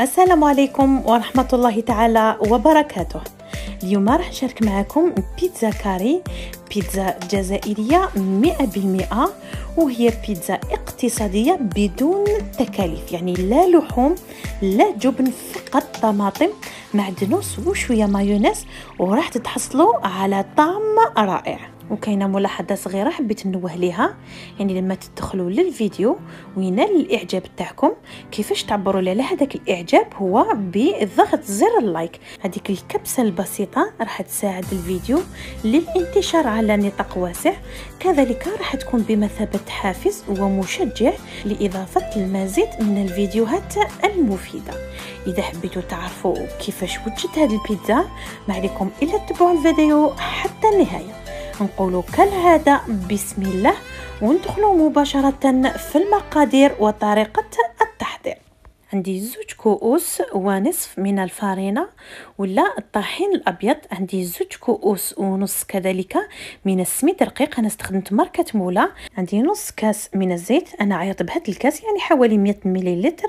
السلام عليكم ورحمة الله تعالى وبركاته اليوم راح نشارك معكم بيتزا كاري بيتزا جزائرية 100% وهي بيتزا اقتصادية بدون تكاليف يعني لا لحوم لا جبن فقط طماطم معدنوس وشوية مايونيز وراح تتحصلوا على طعم رائع وكاينه ملاحظه صغيره حبيت نوه ليها يعني لما تدخلوا للفيديو وينال الاعجاب تاعكم كيفاش تعبروا على هذاك الاعجاب هو بضغط زر اللايك هذيك الكبسه البسيطه راح تساعد الفيديو للانتشار على نطاق واسع كذلك راح تكون بمثابه حافز ومشجع لاضافه المزيد من الفيديوهات المفيده اذا حبيتوا تعرفوا كيفاش وجدت هذه البيتزا ما عليكم الا تتبعوا الفيديو حتى النهايه كنقولوا كالعاده بسم الله وندخلوا مباشره في المقادير وطريقه عندي زوج كؤوس ونصف من الفارينة ولا الطحين الأبيض عندي زوج كؤوس ونص كذلك من السميد الرقيق أنا استخدمت ماركة مولا عندي نص كاس من الزيت أنا عيط بهذا الكاس يعني حوالي 100 مليلتر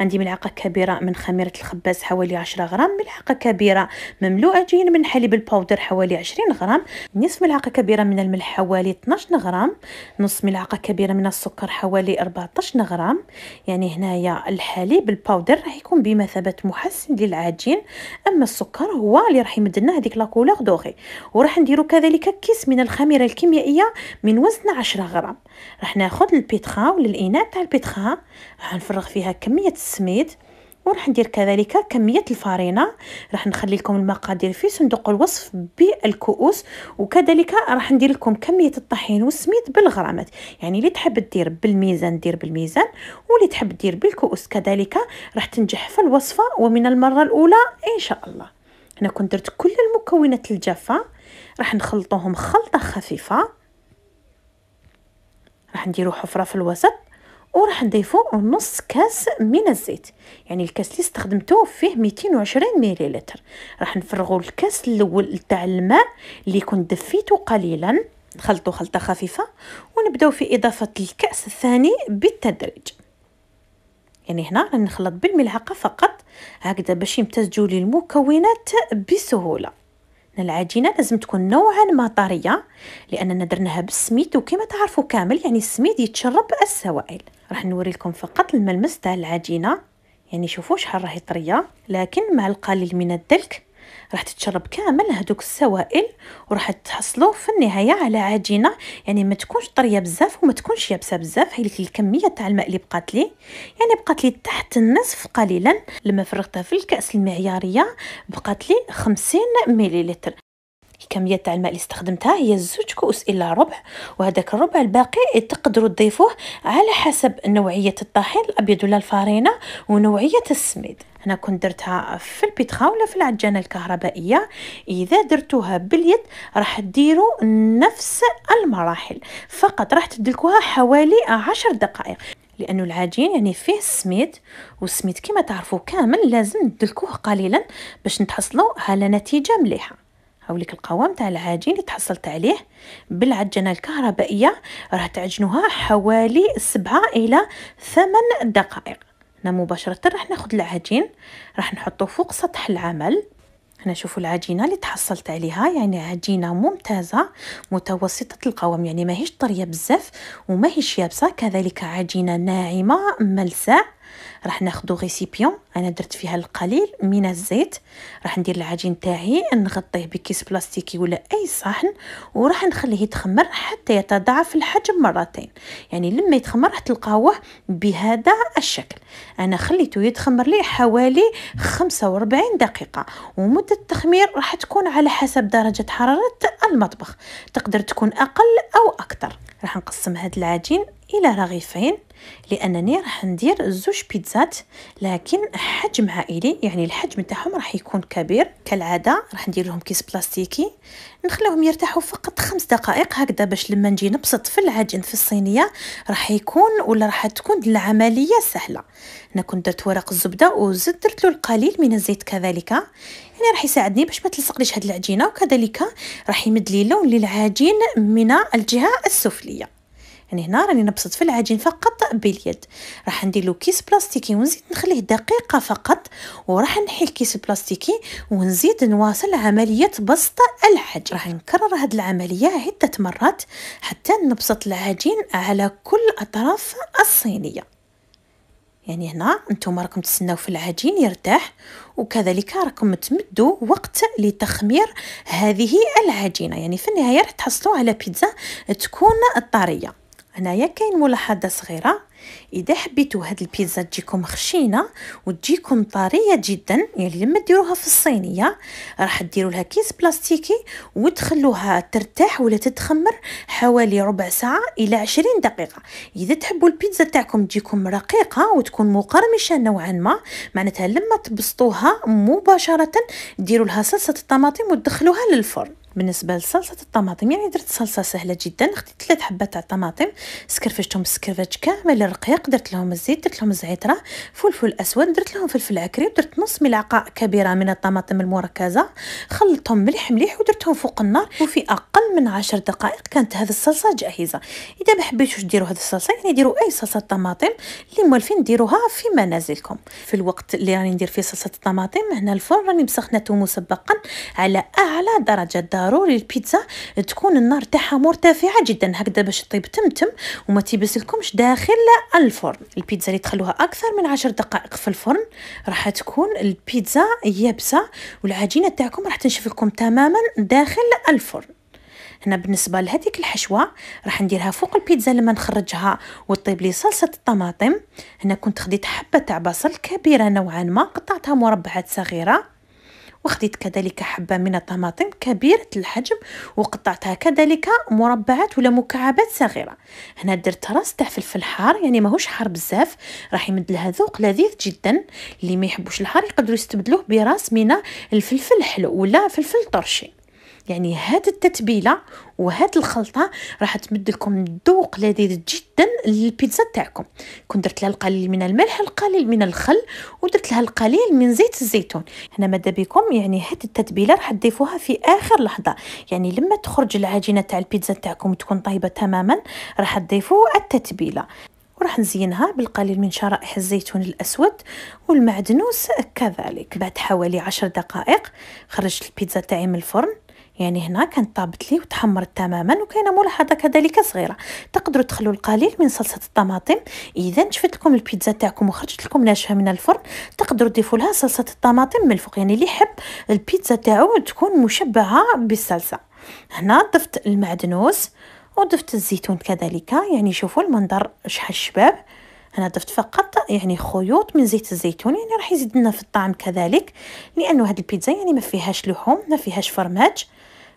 عندي ملعقة كبيرة من خميرة الخباز حوالي 10 غرام ملعقة كبيرة مملوءة جين من حليب الباودر حوالي 20 غرام نصف ملعقة كبيرة من الملح حوالي 12 غرام نص ملعقة كبيرة من السكر حوالي 14 غرام يعني هنايا الحليب الحليب الباودر راح يكون بمثابه محسن للعجين اما السكر هو اللي راح يمد لنا هذيك لاكولور دوغي وراح نديرو كذلك كيس من الخميره الكيميائيه من وزن 10 غرام راح ناخذ البيتخا ولا الاناء تاع البيتخا راح نفرغ فيها كميه السميد وراح ندير كذلك كميه الفرينه راح نخلي لكم المقادير في صندوق الوصف بالكؤوس وكذلك راح ندير لكم كميه الطحين والسميد بالغرامات يعني اللي تحب دير بالميزان دير بالميزان واللي تحب دير بالكؤوس كذلك راح تنجح في الوصفه ومن المره الاولى ان شاء الله هنا كنت درت كل المكونات الجافه راح نخلطوهم خلطه خفيفه راح نديرو حفره في الوسط وراح نضيفو نص كاس من الزيت يعني الكاس اللي استخدمته فيه 220 مليلتر راح نفرغو الكاس الاول تاع الماء اللي كنت دفيته قليلا نخلطو خلطه خفيفه ونبداو في اضافه الكاس الثاني بالتدريج يعني هنا نخلط بالملعقه فقط هكذا باش يمتزجوا لي المكونات بسهوله العجينه لازم تكون نوعا ما طريه لاننا درناها بالسميد وكما تعرفوا كامل يعني السميد يتشرب السوائل راح نوريكم فقط الملمس تاع العجينه يعني شوفوا شحال راهي طريه لكن مع القليل من الدلك راح تتشرب كامل هذوك السوائل وراح تحصلوا في النهايه على عجينه يعني ما تكونش طريه بزاف وما تكونش يابسه بزاف هي الكميه تاع الماء اللي بقات لي يعني بقات لي تحت النصف قليلا لما فرغتها في الكاس المعياريه بقات لي 50 مليلتر الكميه تاع الماء اللي استخدمتها هي زوج كؤوس الا ربع وهذاك الربع الباقي تقدروا تضيفوه على حسب نوعيه الطحين الابيض ولا الفارينه ونوعيه السميد انا كنت درتها في البيتخا ولا في العجانه الكهربائيه اذا درتوها باليد راح ديروا نفس المراحل فقط راح تدلكوها حوالي عشر دقائق لانه العجين يعني فيه السميد والسميد كما تعرفوا كامل لازم تدلكوه قليلا باش نتحصلوا على نتيجه مليحه هاوليك القوام تاع العجين اللي تحصلت عليه بالعجانه الكهربائيه راه تعجنوها حوالي سبعة الى ثمن دقائق هنا مباشره راح ناخذ العجين راح نحطه فوق سطح العمل هنا شوفوا العجينه اللي تحصلت عليها يعني عجينه ممتازه متوسطه القوام يعني ماهيش طريه بزاف وماهيش يابسه كذلك عجينه ناعمه ملساء راح ناخدو غيسيبيون انا درت فيها القليل من الزيت راح ندير العجين تاعي نغطيه بكيس بلاستيكي ولا اي صحن وراح نخليه يتخمر حتى يتضاعف الحجم مرتين يعني لما يتخمر راح تلقاوه بهذا الشكل انا خليته يتخمر لي حوالي 45 دقيقه ومده التخمير راح تكون على حسب درجه حراره المطبخ تقدر تكون اقل او اكثر راح نقسم هذا العجين الى رغيفين لانني راح ندير زوج بيتزات لكن حجم عائلي يعني الحجم تاعهم راح يكون كبير كالعاده راح ندير لهم كيس بلاستيكي نخليهم يرتاحوا فقط خمس دقائق هكذا باش لما نجي نبسط في العجن في الصينيه راح يكون ولا راح تكون العمليه سهله انا كنت درت ورق الزبده وزدت درت له القليل من الزيت كذلك يعني راح يساعدني باش ما تلصقليش هاد العجينه وكذلك راح يمد لي لون للعجين من الجهه السفليه يعني هنا راني نبسط في العجين فقط باليد راح ندير له كيس بلاستيكي ونزيد نخليه دقيقه فقط وراح نحي الكيس البلاستيكي ونزيد نواصل عمليه بسط العجين راح نكرر هذه العمليه عده مرات حتى نبسط العجين على كل اطراف الصينيه يعني هنا نتوما راكم تستناو في العجين يرتاح وكذلك راكم تمدوا وقت لتخمير هذه العجينه يعني في النهايه راح تحصلوا على بيتزا تكون طريه هنايا كاين ملاحظه صغيره اذا حبيتو هاد البيتزا تجيكم خشينه وتجيكم طريه جدا يعني لما ديروها في الصينيه راح ديروا لها كيس بلاستيكي وتخلوها ترتاح ولا تتخمر حوالي ربع ساعه الى 20 دقيقه اذا تحبوا البيتزا تاعكم تجيكم رقيقه وتكون مقرمشه نوعا ما معناتها لما تبسطوها مباشره ديروا لها صلصه الطماطم وتدخلوها للفرن بالنسبه لصلصه الطماطم يعني درت صلصه سهله جدا خديت ثلاث حبات تاع الطماطم سكرفشتهم بالسكرفاج كامل الرقيق درت لهم الزيت درت لهم الزعتره فلفل اسود درت لهم فلفل عكري ودرت نص ملعقه كبيره من الطماطم المركزه خلطتهم مليح مليح ودرتهم فوق النار وفي اقل من عشر دقائق كانت هذه الصلصه جاهزه اذا ما حبيتوش ديروا هذه الصلصه يعني ديروا اي صلصه طماطم اللي موالفين ديروها في منازلكم في الوقت اللي راني ندير فيه صلصه الطماطم هنا الفرن راني مسخنته مسبقا على اعلى درجه ضروري البيتزا تكون النار تاعها مرتفعه جدا هكذا باش تطيب تمتم وما تيبسلكمش داخل الفرن البيتزا اللي تخلوها اكثر من عشر دقائق في الفرن راح تكون البيتزا يابسه والعجينه تاعكم راح تنشف لكم تماما داخل الفرن هنا بالنسبه لهذيك الحشوه راح نديرها فوق البيتزا لما نخرجها وطيب لي صلصه الطماطم هنا كنت خديت حبه تاع بصل كبيره نوعا ما قطعتها مربعات صغيره وخديت كذلك حبة من الطماطم كبيرة الحجم وقطعتها كذلك مربعات ولا مكعبات صغيرة هنا درت راس تاع فلفل حار يعني ماهوش حار بزاف راح يمد لها ذوق لذيذ جدا اللي ما يحبوش الحار يقدروا يستبدلوه براس من الفلفل الحلو ولا فلفل طرشي يعني هاد التتبيله وهاد الخلطه راح تمد لكم ذوق لذيذ جدا للبيتزا تاعكم كنت درت لها القليل من الملح القليل من الخل ودرت لها القليل من زيت الزيتون هنا ماذا بكم يعني هاد التتبيله راح تضيفوها في اخر لحظه يعني لما تخرج العجينه تاع البيتزا تاعكم تكون طيبه تماما راح تضيفوا التتبيله راح نزينها بالقليل من شرائح الزيتون الأسود والمعدنوس كذلك بعد حوالي عشر دقائق خرجت البيتزا تاعي من الفرن يعني هنا كانت طابت لي وتحمرت تماما وكاينه ملاحظه كذلك صغيره تقدروا تخلوا القليل من صلصه الطماطم اذا شفت لكم البيتزا تاعكم وخرجت لكم ناشفه من الفرن تقدروا تضيفوا لها صلصه الطماطم من الفوق يعني اللي يحب البيتزا تاعو تكون مشبعه بالصلصه هنا ضفت المعدنوس وضفت الزيتون كذلك يعني شوفوا المنظر شحال شباب هنا ضفت فقط يعني خيوط من زيت الزيتون يعني راح يزيد لنا في الطعم كذلك لانه هاد البيتزا يعني ما فيهاش لحوم ما فيهاش فرماج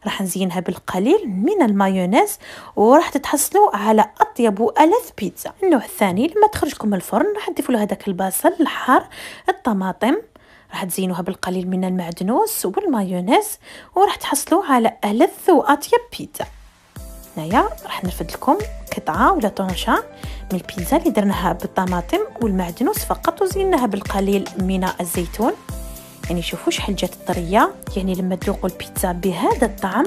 راح نزينها بالقليل من المايونيز وراح تتحصلوا على اطيب والذ بيتزا النوع الثاني لما تخرجكم من الفرن راح تضيفوا له هذاك البصل الحار الطماطم راح تزينوها بالقليل من المعدنوس والمايونيز وراح تحصلوا على ألذ وأطيب بيتزا هنايا راح نرفد لكم قطعة ولا طونشة من البيتزا اللي درناها بالطماطم والمعدنوس فقط وزيناها بالقليل من الزيتون يعني شوفوا شحال جات طريه يعني لما تذوقوا البيتزا بهذا الطعم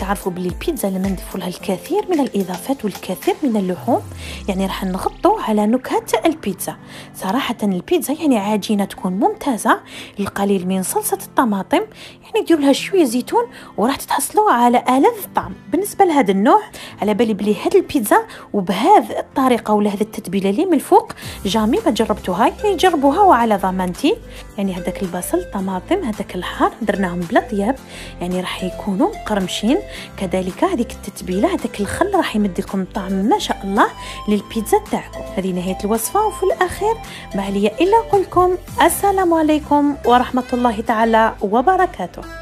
تعرفوا بلي البيتزا لما نضيفوا لها الكثير من الاضافات والكثير من اللحوم يعني راح نغطوا على نكهه البيتزا صراحه البيتزا يعني عجينه تكون ممتازه القليل من صلصه الطماطم يعني ديروا لها شويه زيتون وراح تتحصلوا على الذ الطعم بالنسبه لهذا النوع على بالي بلي هاد البيتزا وبهذه الطريقه ولا هذه التتبيله اللي من الفوق جامي ما جربتوها يعني جربوها وعلى ضمانتي يعني هذاك البصل الطماطم هذاك الحار درناهم بلا طياب يعني راح يكونوا مقرمشين كذلك هذيك التتبيله هذاك الخل راح يمد لكم طعم ما شاء الله للبيتزا تاعكم هذه نهايه الوصفه وفي الاخير ما عليا الا نقول لكم السلام عليكم ورحمه الله تعالى وبركاته